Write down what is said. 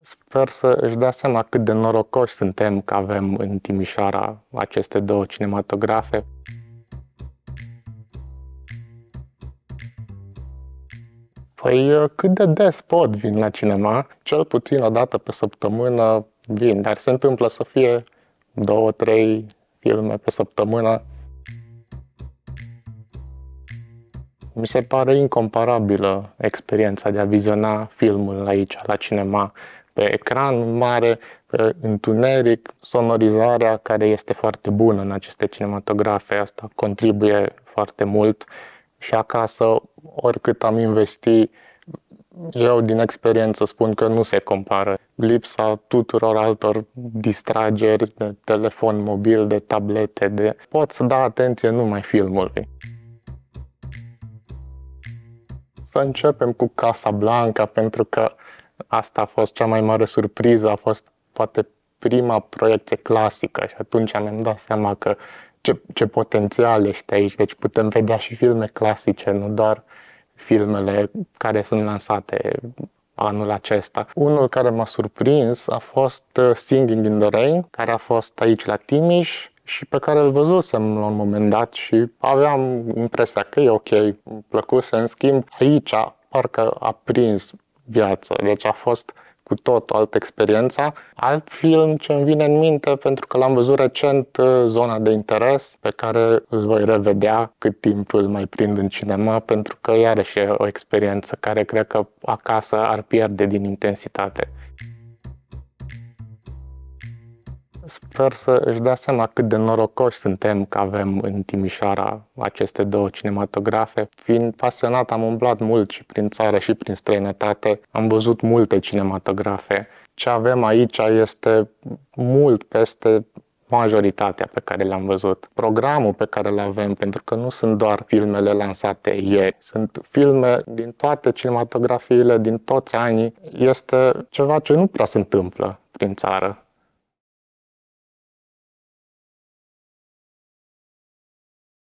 Sper să își dea seama cât de norocoși suntem că avem în Timișoara aceste două cinematografe. Păi uh, cât de des pot vin la cinema, cel puțin o dată pe săptămână vin, dar se întâmplă să fie două, trei filme pe săptămână. Mi se pare incomparabilă experiența de a viziona filmul aici, la cinema, pe ecran mare, pe uh, întuneric, sonorizarea care este foarte bună în aceste cinematografe, asta contribuie foarte mult și acasă, oricât am investi, eu din experiență spun că nu se compară. Lipsa tuturor altor distrageri de telefon mobil, de tablete, de... Poți să da atenție numai filmului. Să începem cu Casa Blanca, pentru că asta a fost cea mai mare surpriză, a fost poate prima proiecție clasică și atunci ne am dat seama că ce, ce potențial este aici, deci putem vedea și filme clasice, nu doar filmele care sunt lansate anul acesta. Unul care m-a surprins a fost uh, Singing in the Rain, care a fost aici la Timiș și pe care îl văzusem la un moment dat și aveam impresia că e ok, plăcuse, în schimb aici parcă a prins viață. Deci a fost cu tot o altă experiență. Alt film ce îmi vine în minte, pentru că l-am văzut recent, uh, Zona de interes, pe care îl voi revedea cât timp îl mai prind în cinema, pentru că iarăși e o experiență care cred că acasă ar pierde din intensitate. Sper să își dea seama cât de norocoși suntem că avem în Timișoara aceste două cinematografe. Fiind pasionat, am umblat mult și prin țară și prin străinătate. Am văzut multe cinematografe. Ce avem aici este mult peste majoritatea pe care le-am văzut, programul pe care le avem, pentru că nu sunt doar filmele lansate ieri, sunt filme din toate cinematografiile, din toți anii, este ceva ce nu prea se întâmplă prin țară.